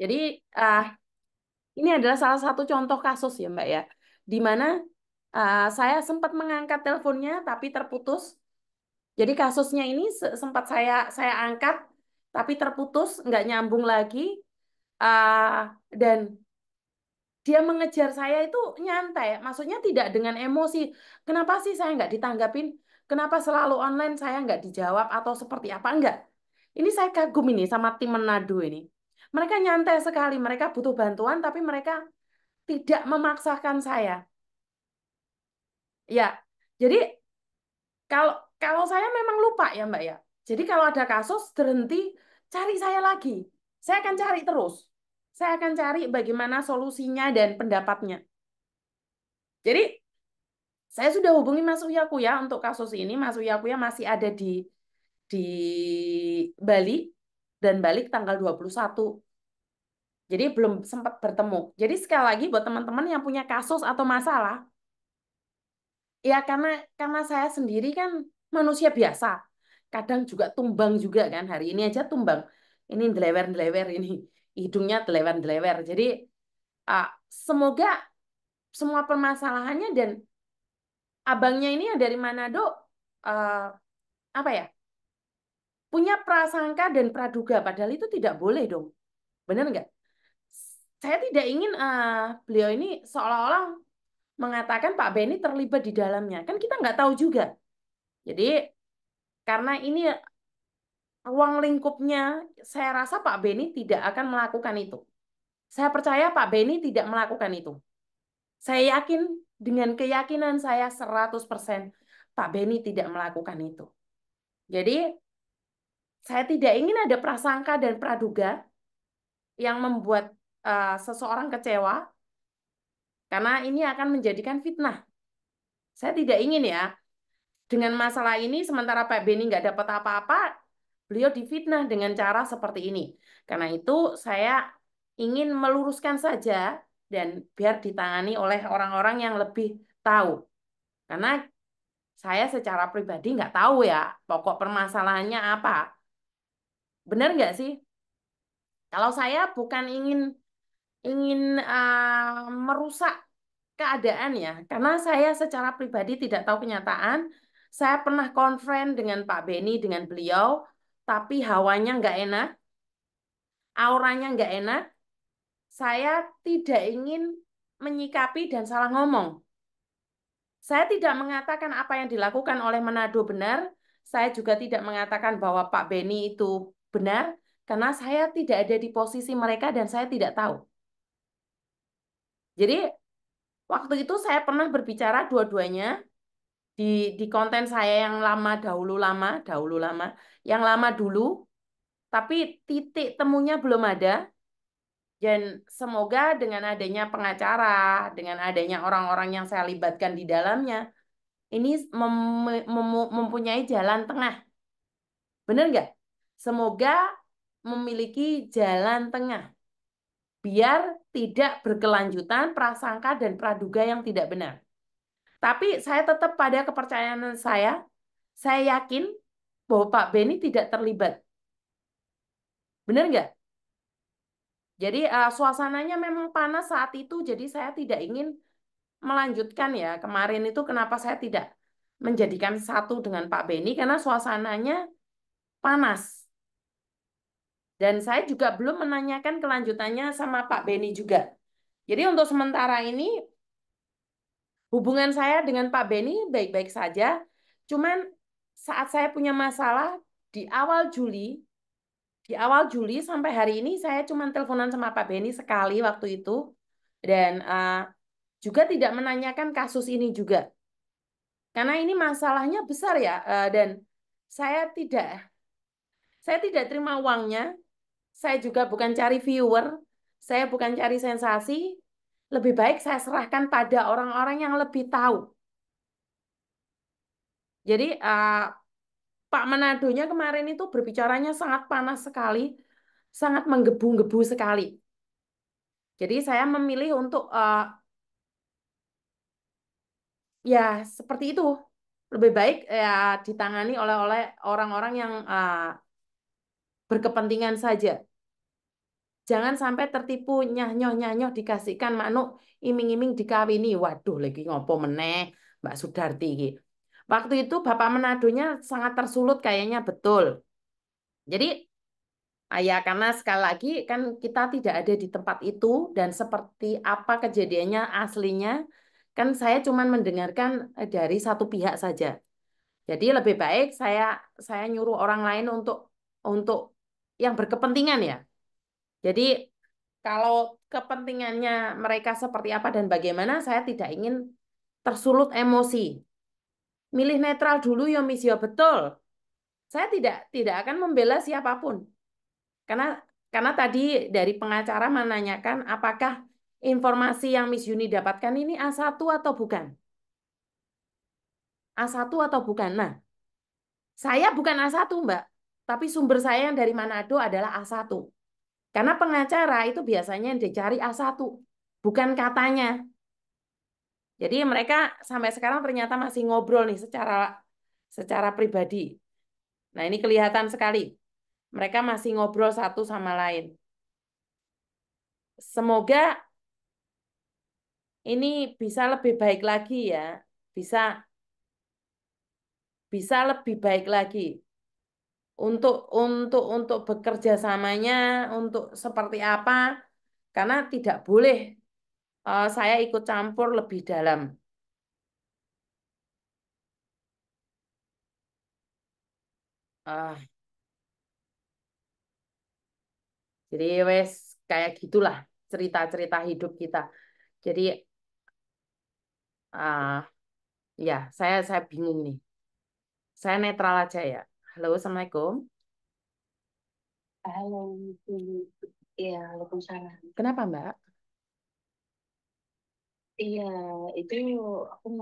Jadi uh, ini adalah salah satu contoh kasus ya Mbak ya, di mana uh, saya sempat mengangkat teleponnya tapi terputus. Jadi kasusnya ini sempat saya saya angkat tapi terputus, nggak nyambung lagi. Uh, dan dia mengejar saya itu nyantai, maksudnya tidak dengan emosi. Kenapa sih saya nggak ditanggapin? Kenapa selalu online saya nggak dijawab atau seperti apa? Enggak. Ini saya kagum ini sama tim Manado ini. Mereka nyantai sekali, mereka butuh bantuan, tapi mereka tidak memaksakan saya. Ya, jadi kalau kalau saya memang lupa ya Mbak ya. Jadi kalau ada kasus berhenti, cari saya lagi. Saya akan cari terus. Saya akan cari bagaimana solusinya dan pendapatnya. Jadi saya sudah hubungi Mas Uyaku ya untuk kasus ini. Mas Uyaku ya masih ada di di Bali dan balik tanggal 21. Jadi belum sempat bertemu. Jadi sekali lagi buat teman-teman yang punya kasus atau masalah, ya karena karena saya sendiri kan manusia biasa. Kadang juga tumbang juga kan hari ini aja tumbang. Ini delewer-delewer ini. Hidungnya delewer-delewer. Jadi uh, semoga semua permasalahannya dan abangnya ini yang dari Manado uh, apa ya punya prasangka dan praduga padahal itu tidak boleh dong benar nggak saya tidak ingin uh, beliau ini seolah-olah mengatakan Pak Beni terlibat di dalamnya kan kita nggak tahu juga jadi karena ini ruang lingkupnya saya rasa Pak Beni tidak akan melakukan itu saya percaya Pak Beni tidak melakukan itu saya yakin dengan keyakinan saya 100% Pak Beni tidak melakukan itu. Jadi saya tidak ingin ada prasangka dan praduga yang membuat uh, seseorang kecewa, karena ini akan menjadikan fitnah. Saya tidak ingin ya, dengan masalah ini sementara Pak Beni nggak dapat apa-apa, beliau difitnah dengan cara seperti ini. Karena itu saya ingin meluruskan saja dan biar ditangani oleh orang-orang yang lebih tahu. Karena saya secara pribadi nggak tahu ya pokok permasalahannya apa. Benar nggak sih? Kalau saya bukan ingin ingin uh, merusak keadaan ya, karena saya secara pribadi tidak tahu kenyataan. Saya pernah konfren dengan Pak Beni dengan beliau, tapi hawanya nggak enak, auranya nggak enak. Saya tidak ingin menyikapi dan salah ngomong. Saya tidak mengatakan apa yang dilakukan oleh Manado benar. Saya juga tidak mengatakan bahwa Pak Beni itu benar karena saya tidak ada di posisi mereka dan saya tidak tahu. Jadi waktu itu saya pernah berbicara dua-duanya di di konten saya yang lama dahulu lama dahulu lama yang lama dulu tapi titik temunya belum ada dan semoga dengan adanya pengacara, dengan adanya orang-orang yang saya libatkan di dalamnya, ini mem mem mempunyai jalan tengah. Benar nggak? Semoga memiliki jalan tengah. Biar tidak berkelanjutan prasangka dan praduga yang tidak benar. Tapi saya tetap pada kepercayaan saya. Saya yakin bahwa Pak Beni tidak terlibat. Benar nggak? Jadi uh, suasananya memang panas saat itu, jadi saya tidak ingin melanjutkan ya. Kemarin itu kenapa saya tidak menjadikan satu dengan Pak Beni, karena suasananya panas. Dan saya juga belum menanyakan kelanjutannya sama Pak Beni juga. Jadi untuk sementara ini hubungan saya dengan Pak Beni baik-baik saja. Cuman saat saya punya masalah di awal Juli, di awal Juli sampai hari ini saya cuma teleponan sama Pak Beni sekali waktu itu dan uh, juga tidak menanyakan kasus ini juga. Karena ini masalahnya besar ya uh, dan saya tidak saya tidak terima uangnya saya juga bukan cari viewer, saya bukan cari sensasi, lebih baik saya serahkan pada orang-orang yang lebih tahu. Jadi uh, Pak Manadonya kemarin itu berbicaranya sangat panas sekali, sangat menggebu-gebu sekali. Jadi saya memilih untuk uh, ya seperti itu. Lebih baik ya ditangani oleh oleh orang-orang yang uh, berkepentingan saja. Jangan sampai tertipu nyah-nyoh-nyoh dikasihkan manuk iming-iming dikawini. Waduh lagi ngopo meneh Mbak Sudarti Waktu itu Bapak menadonya sangat tersulut kayaknya betul. Jadi ayah ya, karena sekali lagi kan kita tidak ada di tempat itu dan seperti apa kejadiannya aslinya kan saya cuma mendengarkan eh, dari satu pihak saja. Jadi lebih baik saya saya nyuruh orang lain untuk untuk yang berkepentingan ya jadi kalau kepentingannya mereka seperti apa dan bagaimana, saya tidak ingin tersulut emosi. Milih netral dulu ya, yo ya betul. Saya tidak tidak akan membela siapapun. Karena karena tadi dari pengacara menanyakan apakah informasi yang Miss Yuni dapatkan ini A1 atau bukan? A1 atau bukan? Nah, saya bukan A1, Mbak. Tapi sumber saya yang dari Manado adalah A1. Karena pengacara itu biasanya yang dicari A1, bukan katanya. Jadi mereka sampai sekarang ternyata masih ngobrol nih secara secara pribadi. Nah, ini kelihatan sekali. Mereka masih ngobrol satu sama lain. Semoga ini bisa lebih baik lagi ya. Bisa bisa lebih baik lagi untuk untuk untuk bekerja samanya untuk seperti apa karena tidak boleh uh, saya ikut campur lebih dalam. Uh, jadi wes kayak gitulah cerita-cerita hidup kita. Jadi uh, ya saya saya bingung nih. Saya netral aja ya. Halo, Assalamualaikum. Halo, Bu. iya, Waalaikumsalam. Kenapa, Mbak? Iya, itu aku mau